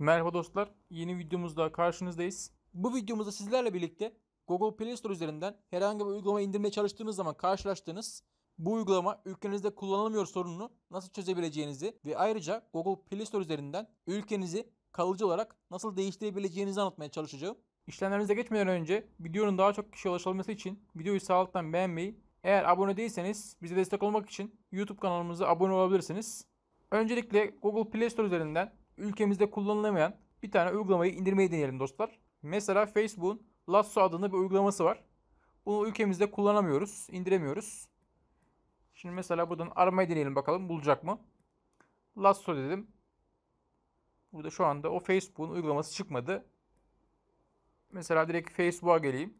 Merhaba dostlar, yeni videomuzda karşınızdayız. Bu videomuzda sizlerle birlikte Google Play Store üzerinden herhangi bir uygulama indirmeye çalıştığınız zaman karşılaştığınız bu uygulama ülkenizde kullanılamıyor sorununu nasıl çözebileceğinizi ve ayrıca Google Play Store üzerinden ülkenizi kalıcı olarak nasıl değiştirebileceğinizi anlatmaya çalışacağım. İşlemlerimize geçmeden önce videonun daha çok kişiye ulaşılması için videoyu sağ beğenmeyi, eğer abone değilseniz bize destek olmak için YouTube kanalımıza abone olabilirsiniz. Öncelikle Google Play Store üzerinden ülkemizde kullanılamayan bir tane uygulamayı indirmeyi deneyelim dostlar. Mesela Facebook'un Lasso adında bir uygulaması var. Bunu ülkemizde kullanamıyoruz, indiremiyoruz. Şimdi mesela buradan aramayı deneyelim bakalım bulacak mı? Lasso dedim. Burada şu anda o Facebook'un uygulaması çıkmadı. Mesela direkt Facebook'a geleyim.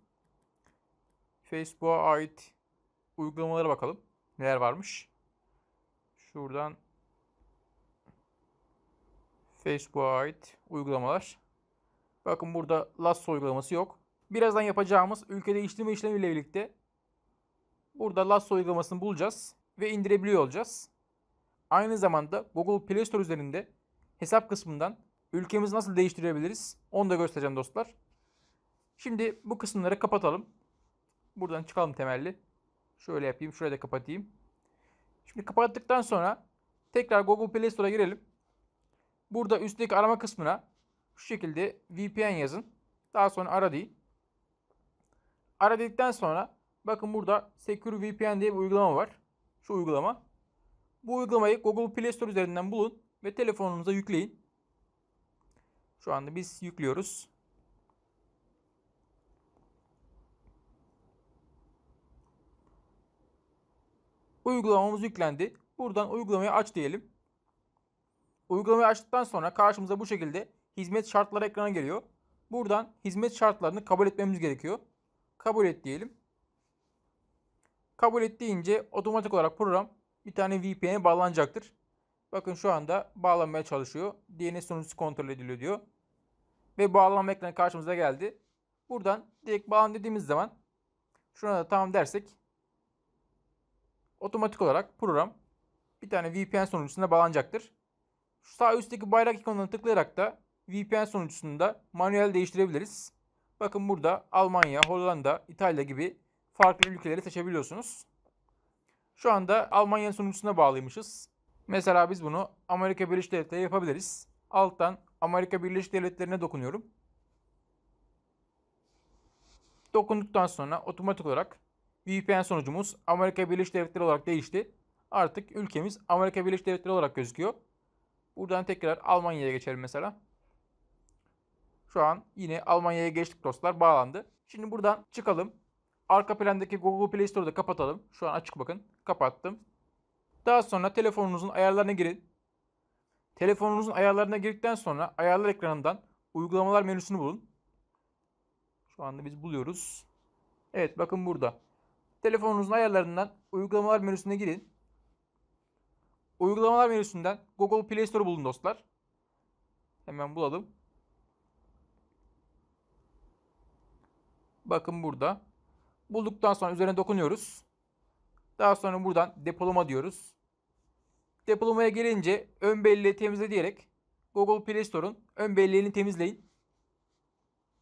Facebook'a ait uygulamalara bakalım. Neler varmış. Şuradan Facebook'a ait uygulamalar. Bakın burada Last uygulaması yok. Birazdan yapacağımız ülke değiştirme işlemiyle birlikte burada Last uygulamasını bulacağız ve indirebiliyor olacağız. Aynı zamanda Google Play Store üzerinde hesap kısmından ülkemizi nasıl değiştirebiliriz onu da göstereceğim dostlar. Şimdi bu kısımları kapatalım. Buradan çıkalım temelli. Şöyle yapayım. Şurayı da kapatayım. Şimdi kapattıktan sonra tekrar Google Play Store'a girelim. Burada üstteki arama kısmına şu şekilde VPN yazın. Daha sonra ara değil. Ara dedikten sonra bakın burada Secure VPN diye bir uygulama var. Şu uygulama. Bu uygulamayı Google Play Store üzerinden bulun ve telefonunuza yükleyin. Şu anda biz yüklüyoruz. Uygulamamız yüklendi. Buradan uygulamayı aç diyelim. Uygulamayı açtıktan sonra karşımıza bu şekilde hizmet şartları ekrana geliyor. Buradan hizmet şartlarını kabul etmemiz gerekiyor. Kabul et diyelim. Kabul et deyince otomatik olarak program bir tane VPN'e bağlanacaktır. Bakın şu anda bağlanmaya çalışıyor. DNS sonucu kontrol ediliyor diyor. Ve bağlanma ekranı karşımıza geldi. Buradan direkt bağlan dediğimiz zaman şuna da tamam dersek otomatik olarak program bir tane VPN sonucunda bağlanacaktır. Şu sağ üstteki bayrak ikonuna tıklayarak da VPN sonucunu da manuel değiştirebiliriz. Bakın burada Almanya, Hollanda, İtalya gibi farklı ülkeleri seçebiliyorsunuz. Şu anda Almanya sunucusuna bağlıymışız. Mesela biz bunu Amerika Birleşik Devletleri yapabiliriz. Alttan Amerika Birleşik Devletleri'ne dokunuyorum. Dokunduktan sonra otomatik olarak VPN sonucumuz Amerika Birleşik Devletleri olarak değişti. Artık ülkemiz Amerika Birleşik Devletleri olarak gözüküyor. Buradan tekrar Almanya'ya geçelim mesela. Şu an yine Almanya'ya geçtik dostlar. Bağlandı. Şimdi buradan çıkalım. Arka plandaki Google Play da kapatalım. Şu an açık bakın. Kapattım. Daha sonra telefonunuzun ayarlarına girin. Telefonunuzun ayarlarına girdikten sonra ayarlar ekranından uygulamalar menüsünü bulun. Şu anda biz buluyoruz. Evet bakın burada. Telefonunuzun ayarlarından uygulamalar menüsüne girin. Uygulamalar menüsünden Google Play Store bulun dostlar. Hemen bulalım. Bakın burada. Bulduktan sonra üzerine dokunuyoruz. Daha sonra buradan depolama diyoruz. Depolamaya gelince ön belleği temizle diyerek Google Play Store'un ön belleğini temizleyin.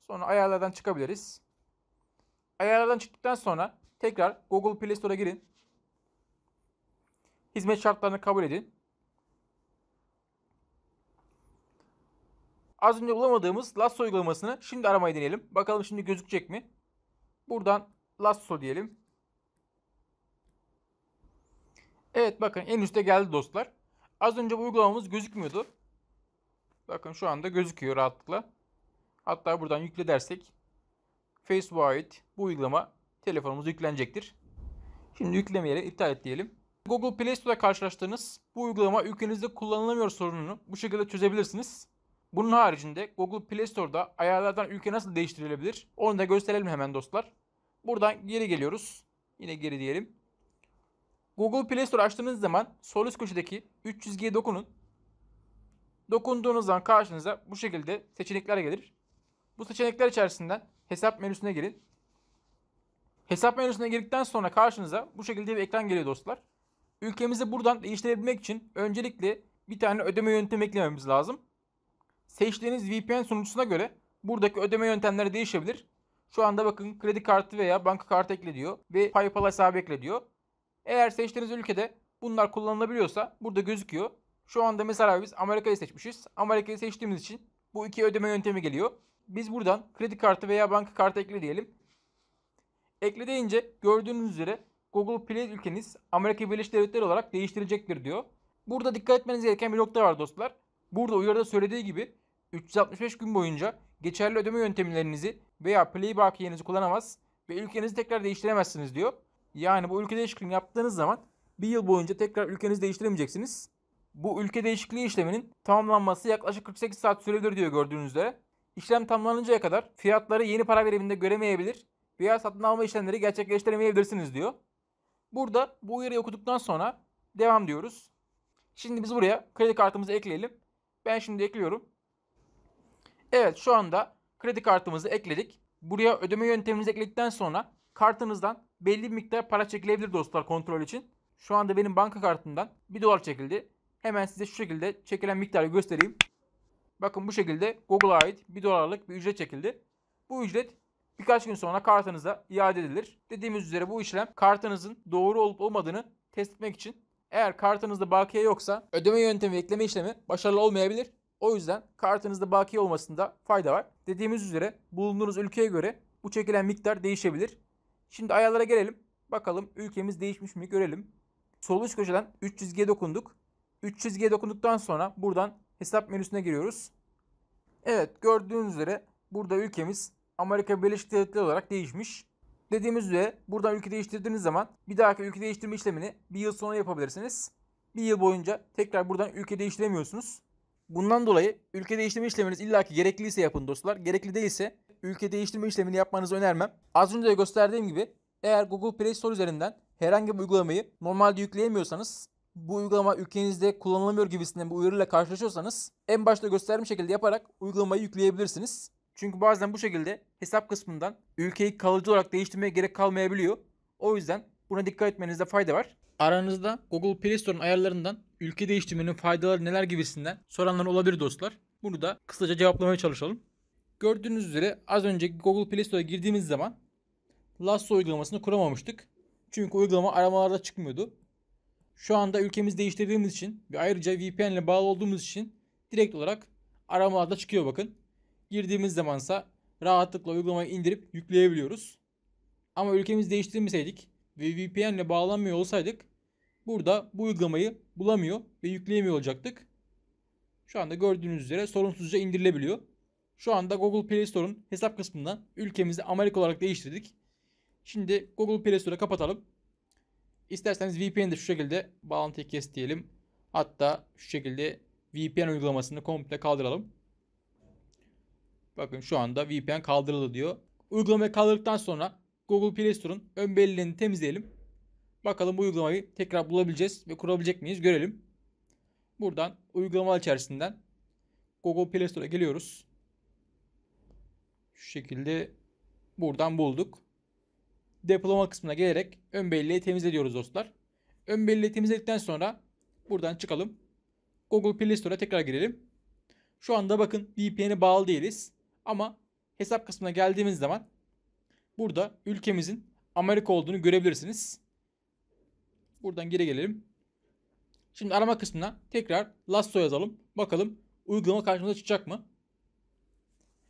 Sonra ayarlardan çıkabiliriz. Ayarlardan çıktıktan sonra tekrar Google Play Store'a girin. Hizmet şartlarını kabul edin. Az önce bulamadığımız Lasso uygulamasını şimdi aramayı deneyelim. Bakalım şimdi gözükecek mi? Buradan Lasso diyelim. Evet bakın en üstte geldi dostlar. Az önce bu uygulamamız gözükmüyordu. Bakın şu anda gözüküyor rahatlıkla. Hatta buradan yükle dersek Facebook'a ait bu uygulama telefonumuza yüklenecektir. Şimdi yüklemeyelim iptal et diyelim. Google Play Store'da karşılaştığınız bu uygulama ülkenizde kullanılamıyor sorununu bu şekilde çözebilirsiniz. Bunun haricinde Google Play Store'da ayarlardan ülke nasıl değiştirilebilir onu da gösterelim hemen dostlar. Buradan geri geliyoruz. Yine geri diyelim. Google Play Store açtığınız zaman sol üst köşedeki 300 çizgiye dokunun. Dokunduğunuzdan karşınıza bu şekilde seçenekler gelir. Bu seçenekler içerisinden hesap menüsüne girin. Hesap menüsüne girdikten sonra karşınıza bu şekilde bir ekran geliyor dostlar. Ülkemizi buradan değiştirebilmek için öncelikle bir tane ödeme yöntemi eklememiz lazım. Seçtiğiniz VPN sunucusuna göre buradaki ödeme yöntemleri değişebilir. Şu anda bakın kredi kartı veya banka kartı ekle diyor ve PayPal hesabı ekle diyor. Eğer seçtiğiniz ülkede bunlar kullanılabiliyorsa burada gözüküyor. Şu anda mesela biz Amerika'yı seçmişiz. Amerika'yı seçtiğimiz için bu iki ödeme yöntemi geliyor. Biz buradan kredi kartı veya banka kartı ekle diyelim. Ekle deyince gördüğünüz üzere Google Play ülkeniz Amerika Birleşik Devletleri olarak değiştirilecektir diyor. Burada dikkat etmeniz gereken bir nokta var dostlar. Burada uyarıda söylediği gibi 365 gün boyunca geçerli ödeme yöntemlerinizi veya Play bakiyenizi kullanamaz ve ülkenizi tekrar değiştiremezsiniz diyor. Yani bu ülke değişikliğini yaptığınız zaman bir yıl boyunca tekrar ülkenizi değiştiremeyeceksiniz. Bu ülke değişikliği işleminin tamamlanması yaklaşık 48 saat sürebilir diyor gördüğünüzde. İşlem tamamlanıncaya kadar fiyatları yeni para biriminde göremeyebilir veya satın alma işlemleri gerçekleştiremeyebilirsiniz diyor. Burada bu uyarıyı okuduktan sonra devam diyoruz. Şimdi biz buraya kredi kartımızı ekleyelim. Ben şimdi ekliyorum. Evet şu anda kredi kartımızı ekledik. Buraya ödeme yöntemimizi ekledikten sonra kartınızdan belli bir miktar para çekilebilir dostlar kontrol için. Şu anda benim banka kartımdan 1 dolar çekildi. Hemen size şu şekilde çekilen miktarı göstereyim. Bakın bu şekilde Google'a ait 1 dolarlık bir ücret çekildi. Bu ücret birkaç gün sonra kartınıza iade edilir. Dediğimiz üzere bu işlem kartınızın doğru olup olmadığını test etmek için eğer kartınızda bakiye yoksa ödeme yöntemi ekleme işlemi başarılı olmayabilir. O yüzden kartınızda bakiye olmasında fayda var. Dediğimiz üzere bulunduğunuz ülkeye göre bu çekilen miktar değişebilir. Şimdi ayarlara gelelim. Bakalım ülkemiz değişmiş mi görelim. Sol üst köşeden 300 G dokunduk. 300 G dokunduktan sonra buradan hesap menüsüne giriyoruz. Evet gördüğünüz üzere burada ülkemiz Amerika Birleşik Devletleri olarak değişmiş. Dediğimiz üzere buradan ülke değiştirdiğiniz zaman bir dahaki ülke değiştirme işlemini bir yıl sonra yapabilirsiniz. Bir yıl boyunca tekrar buradan ülke değiştiremiyorsunuz. Bundan dolayı ülke değiştirme işleminiz illaki gerekliyse yapın dostlar. Gerekli değilse ülke değiştirme işlemini yapmanızı önermem. Az önce de gösterdiğim gibi eğer Google Play Store üzerinden herhangi bir uygulamayı normalde yükleyemiyorsanız bu uygulama ülkenizde kullanılamıyor gibisinden bir uyarıyla karşılaşıyorsanız en başta gösterdiğim şekilde yaparak uygulamayı yükleyebilirsiniz. Çünkü bazen bu şekilde hesap kısmından ülkeyi kalıcı olarak değiştirmeye gerek kalmayabiliyor. O yüzden buna dikkat etmenizde fayda var. Aranızda Google Play Store'un ayarlarından ülke değiştirmenin faydaları neler gibisinden soranlar olabilir dostlar. Bunu da kısaca cevaplamaya çalışalım. Gördüğünüz üzere az önce Google Play Store'a girdiğimiz zaman Lasso uygulamasını kuramamıştık. Çünkü uygulama aramalarda çıkmıyordu. Şu anda ülkemizi değiştirdiğimiz için ve ayrıca VPN ile bağlı olduğumuz için direkt olarak aramalarda çıkıyor bakın. Girdiğimiz zamansa rahatlıkla uygulamayı indirip yükleyebiliyoruz. Ama ülkemiz değiştirmeseydik ve VPN ile bağlanmıyor olsaydık burada bu uygulamayı bulamıyor ve yükleyemiyor olacaktık. Şu anda gördüğünüz üzere sorunsuzca indirilebiliyor. Şu anda Google Play Store'un hesap kısmından ülkemizi Amerika olarak değiştirdik. Şimdi Google Play Store'u kapatalım. İsterseniz VPN'i de şu şekilde bağlantıyı kes diyelim. Hatta şu şekilde VPN uygulamasını komple kaldıralım. Bakın şu anda VPN kaldırıldı diyor. Uygulamayı kaldırdıktan sonra Google Play Store'un ön belirlerini temizleyelim. Bakalım bu uygulamayı tekrar bulabileceğiz ve kurabilecek miyiz görelim. Buradan uygulama içerisinden Google Play Store'a geliyoruz. Şu şekilde buradan bulduk. Depolama kısmına gelerek ön belleği temizliyoruz dostlar. Ön belleği temizledikten sonra buradan çıkalım. Google Play Store'a tekrar girelim. Şu anda bakın VPN'e bağlı değiliz. Ama hesap kısmına geldiğimiz zaman burada ülkemizin Amerika olduğunu görebilirsiniz. Buradan geri gelelim. Şimdi arama kısmına tekrar Lasso yazalım. Bakalım uygulama karşımıza çıkacak mı?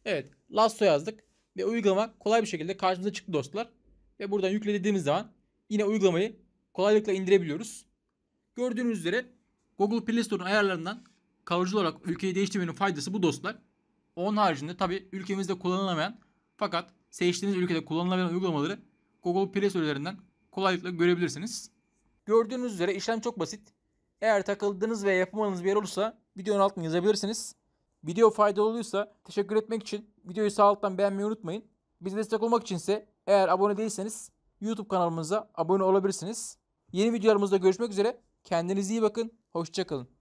Evet Lasso yazdık ve uygulama kolay bir şekilde karşımıza çıktı dostlar. Ve buradan yüklediğimiz zaman yine uygulamayı kolaylıkla indirebiliyoruz. Gördüğünüz üzere Google Play Store'un ayarlarından kalıcı olarak ülkeyi değiştirmenin faydası bu dostlar. Onun haricinde tabii ülkemizde kullanılamayan fakat seçtiğiniz ülkede kullanılabilen uygulamaları Google Play Store kolaylıkla görebilirsiniz. Gördüğünüz üzere işlem çok basit. Eğer takıldığınız veya yapamadığınız bir yer olursa videonun altına yazabilirsiniz. Video faydalı oluyorsa teşekkür etmek için videoyu sağ alttan beğenmeyi unutmayın. Bize destek olmak içinse eğer abone değilseniz YouTube kanalımıza abone olabilirsiniz. Yeni videolarımızda görüşmek üzere. Kendinize iyi bakın. Hoşçakalın.